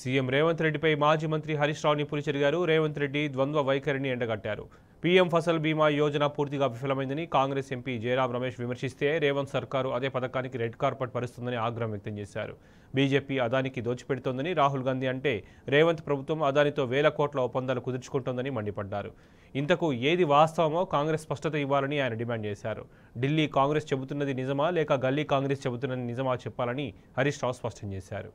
CM Revanth రెడ్డిపై మాజీ మంత్రి హరీష్ రావుని పురిచెరిగారు రేవంత్ రెడ్డి ద్వంద్వ వైఖరిని ఎండగట్టారు పీఎం ఫసల్ బీమా యోజన పూర్తిగా విఫలమైందని కాంగ్రెస్ ఎంపీ జయరాం రమేష్ విమర్శిస్తే రేవంత్ సర్కారు అదే పథకానికి రెడ్ కార్పెట్ పరుస్తుందని ఆగ్రహం వ్యక్తం చేశారు బీజేపీ అదానికి దోచిపెడుతోందని రాహుల్ గాంధీ అంటే రేవంత్ ప్రభుత్వం అదానితో వేల కోట్ల ఒప్పందాలు కుదుర్చుకుంటోందని మండిపడ్డారు ఇంతకు ఏది వాస్తవమో కాంగ్రెస్ స్పష్టత ఇవ్వాలని ఆయన డిమాండ్ చేశారు ఢిల్లీ కాంగ్రెస్ చెబుతున్నది నిజమా లేక గల్లీ కాంగ్రెస్ చెబుతున్నది నిజమా చెప్పాలని హరీష్ రావు స్పష్టం చేశారు